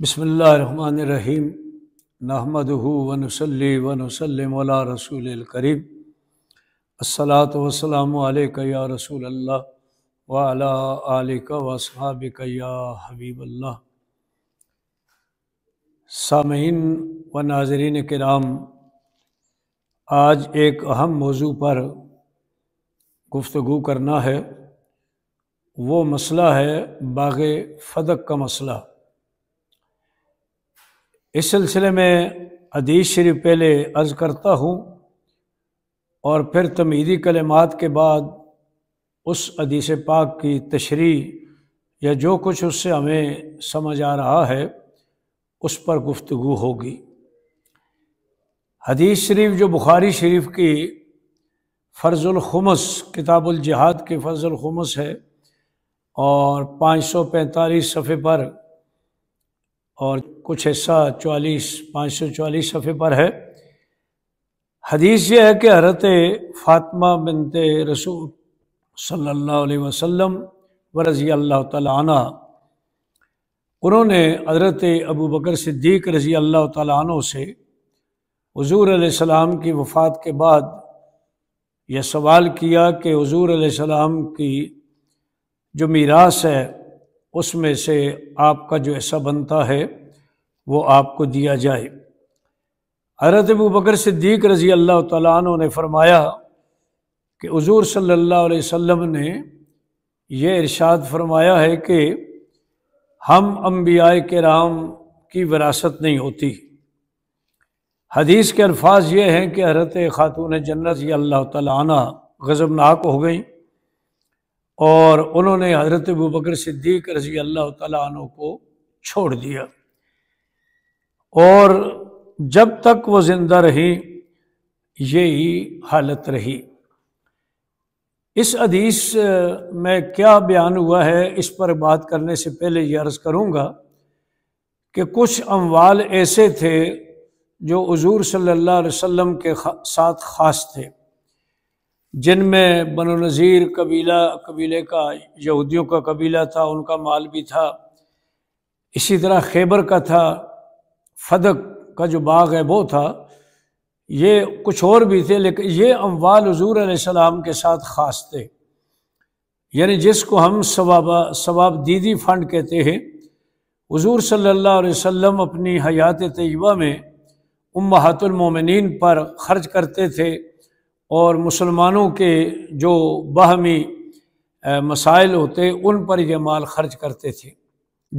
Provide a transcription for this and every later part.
बसमीम नहमद वनसली वनसलम रसूल करीम असलात वसलाम रसूल अल्लाह वाला आलिक वसहाबिक या हबीबल्ला सामीन व नाजरीन कराम आज एक अहम मौजू पर गुफ्तु करना है वो मसला है बाग फदक का मसला इस सिलसिले में हदीस शरीफ पहले अर्ज़ करता हूँ और फिर तमीदी कलमात के बाद उस अदीस पाक की तशरी या जो कुछ उससे हमें समझ आ रहा है उस पर गुफ्तु होगी हदीस शरीफ जो बुखारी शरीफ की फ़र्ज़ुलखमस किताबुल जिहाद के फ़र्ज़ुलखमस है और 545 सफ़े पर और कुछ हिस्सा चालीस पाँच सौ चालीस सफ़े पर है हदीस यह है कि हरत फातमा बिनते रसूल सल्लल्लाहु अलैहि वसल्लम व रज़ी अल्लाह ताला उन्होंने हजरत अबू बकर सिद्दीक रज़ी अल्लाह तनों से हजूर सलाम की वफ़ात के बाद यह सवाल किया कि हजूर सलाम की जो मीरास है उसमें से आपका जो ऐसा बनता है वो आपको दिया जाए हरत अबू बकर सिद्दीक रज़ी अल्लाह तु ने फरमाया कि हजूर सल्ला वम ने यह इरशाद फरमाया है कि हम अम्बिया के राम की विरासत नहीं होती हदीस के अल्फाज ये हैं कि हरत ख़ातून जन्नत या अल्लाह तजबनाक हो गई और उन्होंने हज़रत अबू बकर सिद्दीक रजी अल्लाह तु को छोड़ दिया और जब तक वो ज़िंदा रही यही हालत रही इस हदीस में क्या बयान हुआ है इस पर बात करने से पहले यह अर्ज़ करूँगा कि कुछ अमवाल ऐसे थे जो हजूर सल्लल्लाहु अलैहि वसल्लम के साथ ख़ास थे जिनमें बनो नज़ीर कबीला कबीले का यहूदियों का कबीला था उनका माल भी था इसी तरह खैबर का था फदक का जो बाग है वो था ये कुछ और भी थे लेकिन ये अम्वाल हजूर सलाम के साथ ख़ास थे यानी जिसको हम सवाबा सवाब दीदी फंड कहते हैं हजूर सल्लल्लाहु अलैहि वसल्लम अपनी हयात तयबा में उम्मातुलमोमिन पर ख़र्च करते थे और मुसलमानों के जो बहमी मसाइल होते उन पर ये माल खर्च करते थे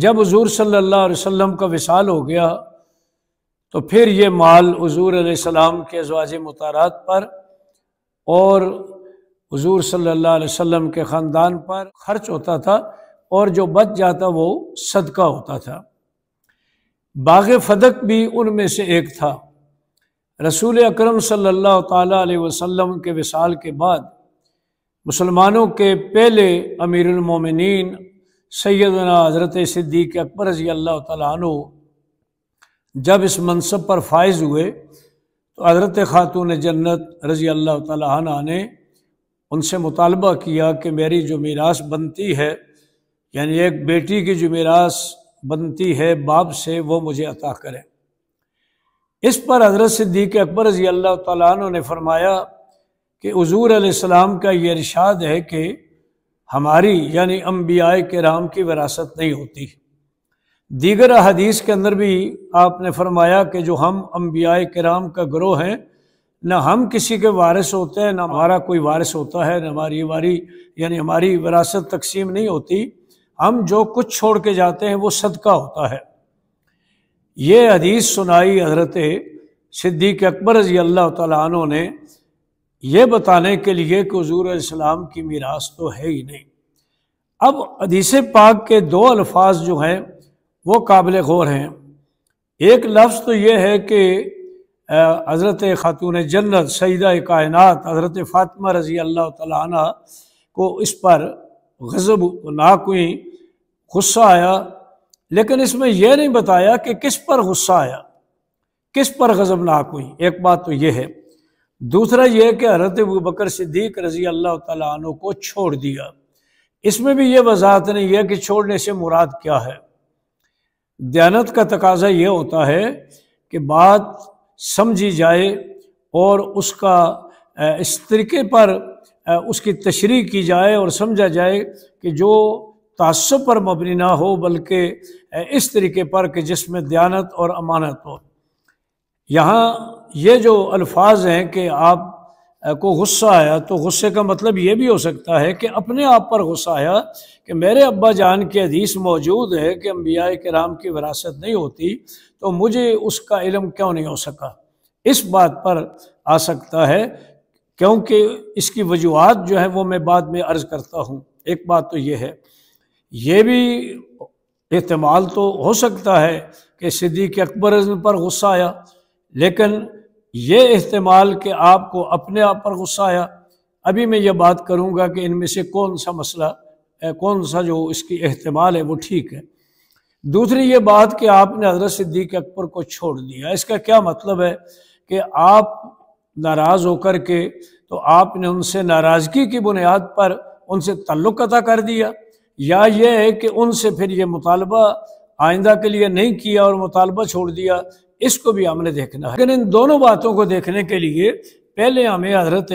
जब हजूर सल्ला वसम का विसाल हो गया तो फिर ये माल हजूर आसमाम के अजवाज मुतारात पर और हजूर सल्ला वसम के ख़ानदान पर खर्च होता था और जो बच जाता वो सदका होता था बाग फदक भी उनमें से एक था रसूल अकरम सल्लल्लाहु अलैहि वसल्लम के विसाल के बाद मुसलमानों के पहले अमीरमिन सैदना हज़रत सिद्दीक अकबर रजी अल्लाह तु जब इस मनसब पर फायज हुए तो हज़रत ख़ातून जन्नत रजी अल्लाह तला ने उनसे मुतालबा किया कि मेरी जो मीरास बनती है यानी एक बेटी की जो मीरास बनती है बाप से वो मुझे अता करें इस पर हज़रत सिद्दीक अकबर रजी अल्लाह तु ने फरमाया कि हजूर आसमाम का ये इरशाद है कि हमारी यानी अम्बिया कराम की विरासत नहीं होती दीगर अदीस के अंदर भी आपने फरमाया कि जो हम अम्बिया कराम का ग्रोह हैं ना हम किसी के वारिस होते हैं ना हमारा कोई वारिस होता है न हमारी वारी यानी हमारी विरासत तकसीम नहीं होती हम जो कुछ छोड़ के जाते हैं वो सदका होता है ये हदीस सुनाई हजरत सिद्दीक अकबर रजी अल्लाह तु ने यह बताने के लिए कि हजूर इस्लाम की मीरास तो है ही नहीं अब हदीस पाक के दो अल्फाज जो हैं वो काबिल गौर हैं एक लफ्ज़ तो ये है कि हज़रत ख़ातून जन्नत सईदा कायनत हज़रत फ़ातमा रज़ी अल्लाह तला को इस पर गज़ब नाक हुई गुस्सा आया लेकिन इसमें यह नहीं बताया कि किस पर गुस्सा आया किस पर गजबनाक हुई एक बात तो यह है दूसरा यह कि हरत बकर सिद्दीक रजी अल्लाह तु को छोड़ दिया इसमें भी यह वजाहत नहीं है कि छोड़ने से मुराद क्या है दयानत का तकाजा यह होता है कि बात समझी जाए और उसका इस तरीके पर उसकी तशरी की जाए और समझा जाए कि जो तसब पर मबनी ना हो बल्कि इस तरीके पर कि जिसमें दयानत और अमानत हो यहाँ ये जो अल्फाज हैं कि आप को गुस्सा आया तो गुस्से का मतलब ये भी हो सकता है कि अपने आप पर गुस्सा आया कि मेरे अब्बा जान की हदीस मौजूद है कि अम्बिया के राम की विरासत नहीं होती तो मुझे उसका इलम क्यों नहीं हो सका इस बात पर आ सकता है क्योंकि इसकी वजूहत जो है वो मैं बाद में अर्ज़ करता हूँ एक बात तो ये है ये भी इस्तेमाल तो हो सकता है कि सिद्दीक अकबर पर गुस्सा आया लेकिन ये इस्तेमाल कि आपको अपने आप पर गुस्सा आया अभी मैं ये बात करूँगा कि इनमें से कौन सा मसला कौन सा जो इसकी अहतमाल है वो ठीक है दूसरी ये बात कि आपने हजरत सिद्दीक अकबर को छोड़ दिया इसका क्या मतलब है कि आप नाराज़ होकर के तो आपने उनसे नाराज़गी की बुनियाद पर उनसे तल्लुक़ अदा कर दिया या ये है कि उनसे फिर ये मुतालबा आइंदा के लिए नहीं किया और मुतालबा छोड़ दिया इसको भी हमने देखना है लेकिन इन दोनों बातों को देखने के लिए पहले हमें हजरत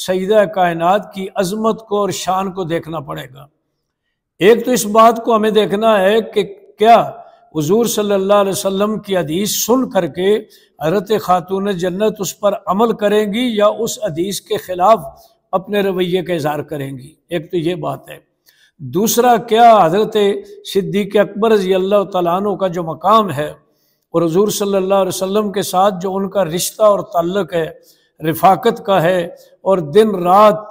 सईदा कायनात की अजमत को और शान को देखना पड़ेगा एक तो इस बात को हमें देखना है कि क्या हजूर सल्ला वसम की अदीस सुन करके हजरत खातून जन्नत उस पर अमल करेंगी या उस अदीस के ख़िलाफ़ अपने रवैये का इजहार करेंगी एक तो ये बात है दूसरा क्या हज़रत सिद्दीक अकबर रजी अल्लाह तु का जो मकाम है और हजूर सल्ला वसम के साथ जो उनका रिश्ता और तल्लक है रफाकत का है और दिन रात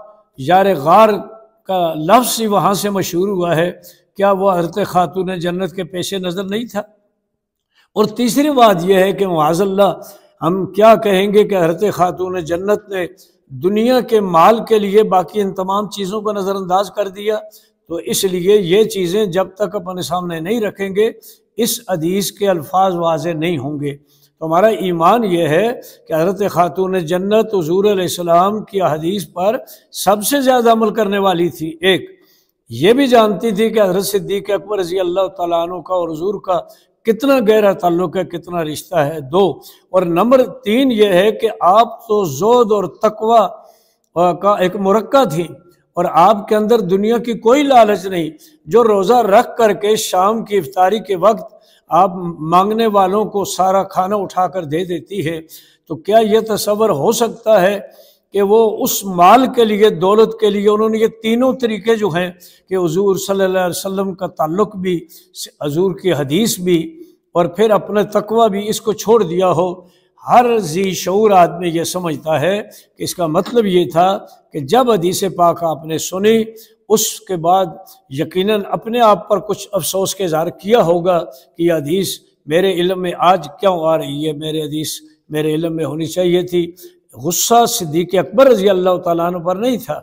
यार गार का लफ्स ही वहाँ से मशहूर हुआ है क्या वह हजरत ख़ातून जन्नत के पेशे नज़र नहीं था और तीसरी बात यह है कि माजल्ला हम क्या कहेंगे कि हजरत ख़ातून जन्नत ने दुनिया के माल के लिए बाकी इन तमाम चीज़ों को नज़रअंदाज कर दिया तो इसलिए ये चीज़ें जब तक अपने सामने नहीं रखेंगे इस अदीस के अल्फाज वाज नहीं होंगे तो हमारा ईमान यह है कि हज़रत ख़ातून जन्नत हजूराम की अदीस पर सबसे ज़्यादा अमल करने वाली थी एक ये भी जानती थी कि हजरत सिद्दीक अकबर रजी अल्लाह तु का और हजूर का कितना गहरा ताल्लुक है कितना रिश्ता है दो और नंबर तीन ये है कि आप तो जोद और तकवा का एक मुरक्का थी और आपके अंदर दुनिया की कोई लालच नहीं जो रोज़ा रख करके शाम की इफ्तारी के वक्त आप मांगने वालों को सारा खाना उठा कर दे देती है तो क्या यह तस्वर हो सकता है कि वो उस माल के लिए दौलत के लिए उन्होंने ये तीनों तरीके जो हैं कि हजूर सल्ला वसम का ताल्लुक भी हजूर की हदीस भी और फिर अपने तकवा भी इसको छोड़ दिया हो हर जी शूर आदमी ये समझता है कि इसका मतलब ये था कि जब अदीस पाक आपने सुनी उसके बाद यकीनन अपने आप पर कुछ अफसोस के इजहार किया होगा कि यह अदीस मेरे इलम में आज क्यों आ रही है मेरे हदीस मेरे इलम में होनी चाहिए थी गुस्सा सिद्दीक अकबर रजी अल्लाह तु पर नहीं था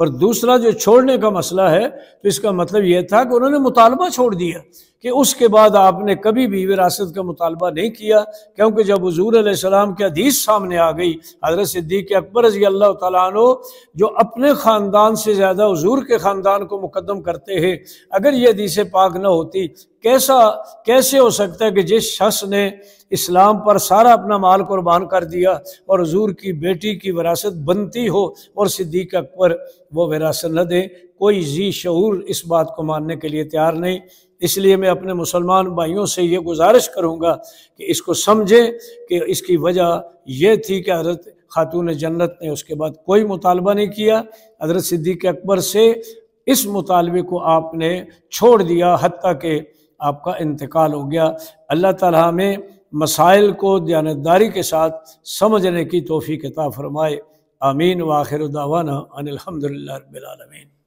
और दूसरा जो छोड़ने का मसला है तो इसका मतलब यह था कि उन्होंने मुतालबा छोड़ दिया कि उसके बाद आपने कभी भी विरासत का मुतालबा नहीं किया क्योंकि जब हजूर सलाम की हदीस सामने आ गई हजरत सिद्दीक अकबर रजी अल्लाह तु जो अपने ख़ानदान से ज़्यादा हजूर के ख़ानदान को मुकदम करते हैं अगर ये हदीस पाक न होती कैसा कैसे हो सकता है कि जिस शख्स ने इस्लाम पर सारा अपना माल कुर्बान कर दिया और हजूर की बेटी की विरासत बनती हो और सिद्दीक अकबर वो विरासत न दें कोई जी शूर इस बात को मानने के लिए तैयार नहीं इसलिए मैं अपने मुसलमान भाइयों से ये गुजारिश करूँगा कि इसको समझें कि इसकी वजह यह थी कि हजरत खातून जन्नत ने उसके बाद कोई मुतालबा नहीं किया हजरत सिद्दीक अकबर से इस मुतालबे को आपने छोड़ दिया हती के आपका इंतकाल हो गया अल्लाह ताला हमें मसाइल को दयानतदारी के साथ समझने की तोहफ़ी किताब फरमाए आमीन व आखिर दावाना अनिलहमदिल्लाबीआलमीन